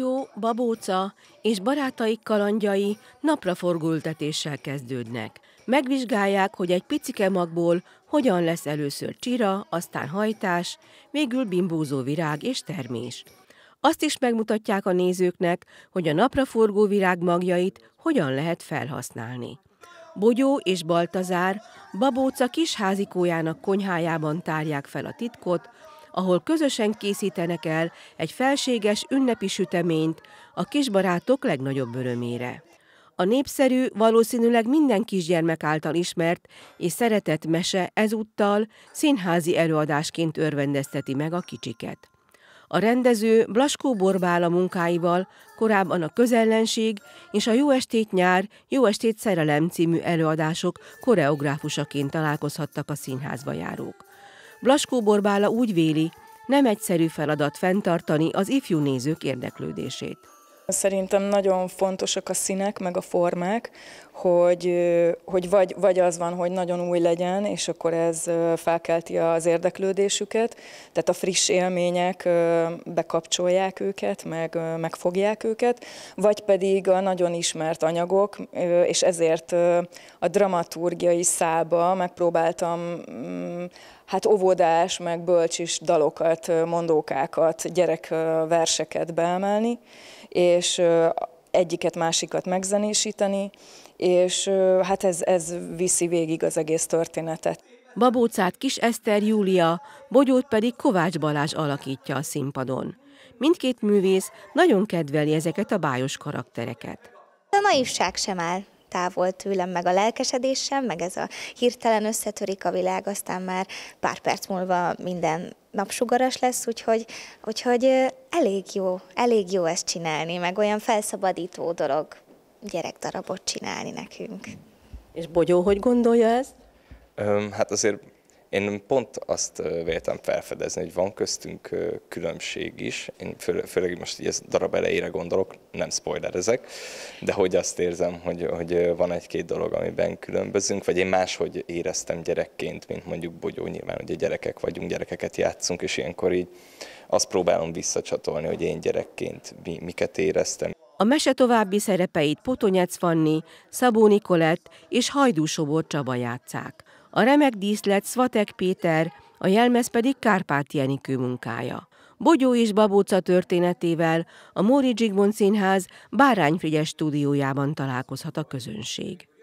Bogyó, Babóca és barátaik kalandjai napraforgó kezdődnek. Megvizsgálják, hogy egy picike magból hogyan lesz először csira, aztán hajtás, végül bimbózó virág és termés. Azt is megmutatják a nézőknek, hogy a napraforgó virág magjait hogyan lehet felhasználni. Bogyó és Baltazár babóca kis házikójának konyhájában tárják fel a titkot, ahol közösen készítenek el egy felséges ünnepi süteményt a kisbarátok legnagyobb örömére. A népszerű, valószínűleg minden kisgyermek által ismert és szeretett mese ezúttal színházi előadásként örvendezteti meg a kicsiket. A rendező Blaskó Borbála munkáival korábban a közellenség és a Jó estét nyár, Jó estét szerelem című előadások koreográfusaként találkozhattak a színházba járók. Blaskó Borbála úgy véli, nem egyszerű feladat fenntartani az ifjú nézők érdeklődését. Szerintem nagyon fontosak a színek, meg a formák, hogy, hogy vagy, vagy az van, hogy nagyon új legyen, és akkor ez felkelti az érdeklődésüket, tehát a friss élmények bekapcsolják őket, meg megfogják őket, vagy pedig a nagyon ismert anyagok, és ezért a dramaturgiai szába megpróbáltam mm, hát óvodás, meg bölcsis dalokat, mondókákat, gyerekverseket beemelni, és egyiket másikat megzenésíteni, és hát ez, ez viszi végig az egész történetet. Babócát Kis Eszter Júlia, Bogyót pedig Kovács Balázs alakítja a színpadon. Mindkét művész nagyon kedveli ezeket a bájos karaktereket. A naivság sem áll távol tőlem, meg a lelkesedésem, meg ez a hirtelen összetörik a világ, aztán már pár perc múlva minden napsugaras lesz, úgyhogy, úgyhogy elég jó, elég jó ezt csinálni, meg olyan felszabadító dolog gyerekdarabot csinálni nekünk. És Bogyó, hogy gondolja ezt? Hát azért én pont azt véltem felfedezni, hogy van köztünk különbség is, én fő, főleg most így ez darab elejére gondolok, nem spoilerezek, de hogy azt érzem, hogy, hogy van egy-két dolog, amiben különbözünk, vagy én máshogy éreztem gyerekként, mint mondjuk Bogyó, nyilván ugye gyerekek vagyunk, gyerekeket játszunk, és ilyenkor így azt próbálom visszacsatolni, hogy én gyerekként mi, miket éreztem. A mese további szerepeit Potonyec Fanni, Szabó Nikolett és Hajdú Sobor Csaba játszák a remek díszlet Svatek Péter, a jelmez pedig Kárpáti Enikő munkája. Bogyó és Babóca történetével a Móri Zsigmond Színház Bárányfrigyes stúdiójában találkozhat a közönség.